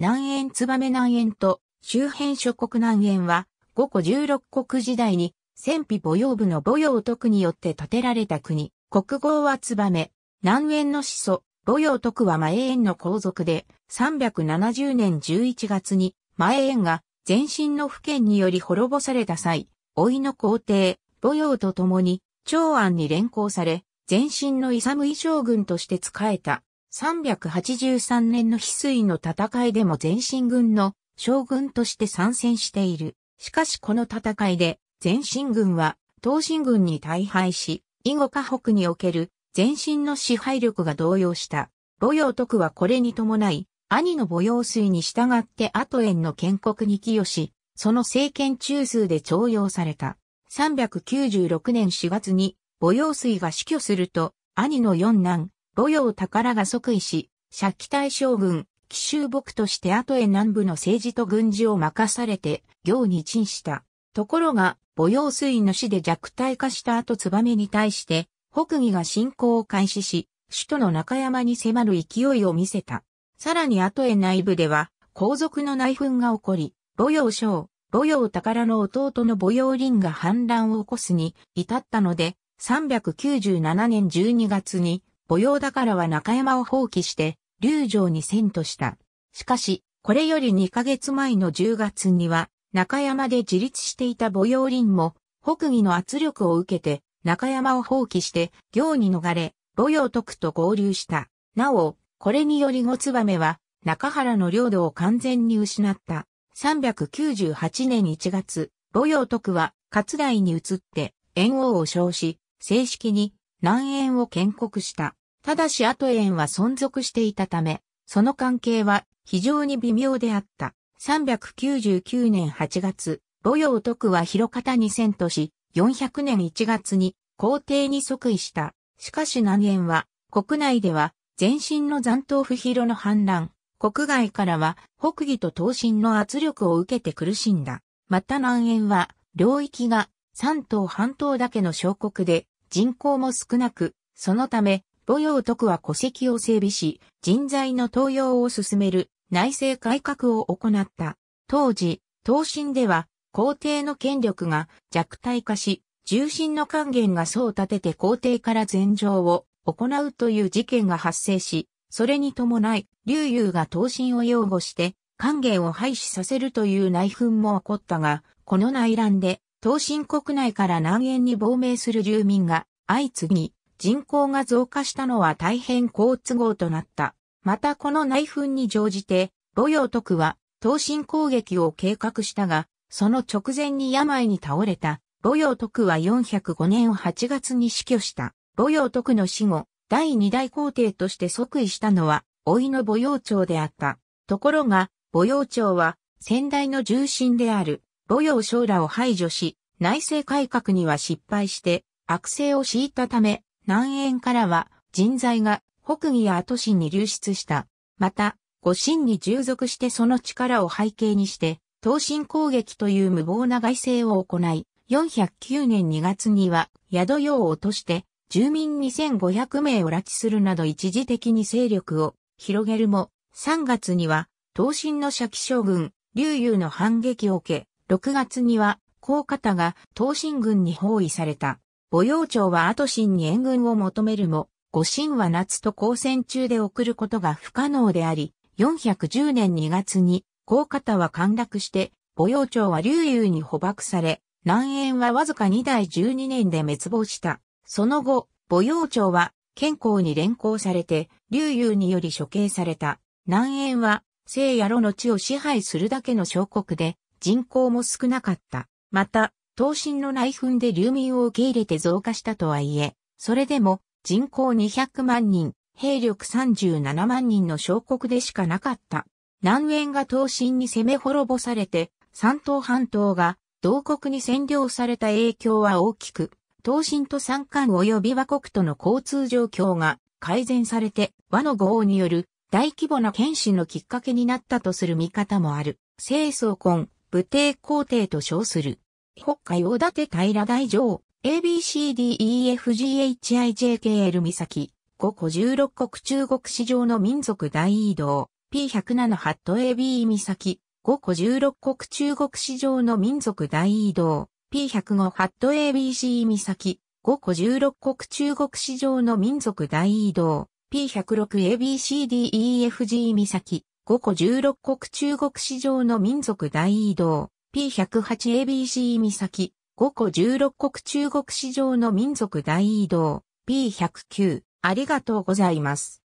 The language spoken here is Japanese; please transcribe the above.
南縁燕南縁と周辺諸国南縁は、五個十六国時代に、戦費母用部の母用徳によって建てられた国。国号は燕。南縁の始祖、母用徳は前縁の皇族で、370年11月に、前縁が前身の府県により滅ぼされた際、老いの皇帝、母用と共に、長安に連行され、前身の勇将軍として仕えた。383年の翡翠の戦いでも前身軍の将軍として参戦している。しかしこの戦いで前身軍は東進軍に大敗し、以後河北における前身の支配力が動揺した。母陽徳はこれに伴い、兄の母陽水に従って後縁の建国に寄与し、その政権中枢で徴用された。396年4月に母陽水が死去すると、兄の四男、母用宝が即位し、借期大将軍、奇襲牧として後へ南部の政治と軍事を任されて、行に陳した。ところが、母用水の死で弱体化した後メに対して、北魏が侵攻を開始し、首都の中山に迫る勢いを見せた。さらに後へ内部では、皇族の内紛が起こり、母用将、母用宝の弟の母用林が反乱を起こすに至ったので、397年12月に母用だからは中山を放棄して、龍城に遷都した。しかし、これより2ヶ月前の10月には、中山で自立していた母用林も、北義の圧力を受けて、中山を放棄して、行に逃れ、母用徳と合流した。なお、これにより五つばめは、中原の領土を完全に失った。398年1月、母用徳は、勝大に移って、炎王を称し、正式に南縁を建国した。ただしアトエンは存続していたため、その関係は非常に微妙であった。399年8月、母用徳は広方に遷都し、400年1月に皇帝に即位した。しかし南縁は、国内では前身の残党不広の反乱、国外からは北義と東進の圧力を受けて苦しんだ。また南縁は、領域が三島半島だけの小国で人口も少なく、そのため母用徳は戸籍を整備し、人材の登用を進める内政改革を行った。当時、東進では皇帝の権力が弱体化し、重臣の官元が層を立てて皇帝から禅譲を行うという事件が発生し、それに伴い、劉友が東進を擁護して、官元を廃止させるという内紛も起こったが、この内乱で、東進国内から南縁に亡命する住民が相次ぎ、人口が増加したのは大変好都合となった。またこの内紛に乗じて、母陽徳は、東進攻撃を計画したが、その直前に病に倒れた。母陽徳は405年8月に死去した。母陽徳の死後、第二代皇帝として即位したのは、老いの母陽長であった。ところが、母陽長は、先代の重臣である、母陽将らを排除し、内政改革には失敗して、悪性を敷いたため、南縁からは人材が北魏や後市に流出した。また、五神に従属してその力を背景にして、東進攻撃という無謀な外政を行い、409年2月には宿用を落として、住民2500名を拉致するなど一時的に勢力を広げるも、3月には、東進の社記将軍、劉裕の反撃を受け、6月には、高方が東進軍に包囲された。母養長は後心に援軍を求めるも、五神は夏と交戦中で送ることが不可能であり、410年2月に、高方は陥落して、母養長は竜遊に捕獲され、南縁はわずか2代12年で滅亡した。その後、母養長は、健康に連行されて、竜遊により処刑された。南縁は、聖野路の地を支配するだけの小国で、人口も少なかった。また、東進の内紛で流民を受け入れて増加したとはいえ、それでも人口200万人、兵力37万人の小国でしかなかった。南縁が東進に攻め滅ぼされて、三島半島が同国に占領された影響は大きく、東進と三冠及び和国との交通状況が改善されて、和の豪による大規模な剣士のきっかけになったとする見方もある。清掃根、武帝皇帝と称する。北海大館平大城、ABCDEFGHIJKL 岬、5個16国中国市場の民族大移動、P107 ハット AB 岬、5個16国中国市場の民族大移動、P105 ハット ABC 岬、5個16国中国市場の民族大移動、P106ABCDEFG 岬、5個16国中国市場の民族大移動、P108ABC 岬、5個16国中国市場の民族大移動、P109。ありがとうございます。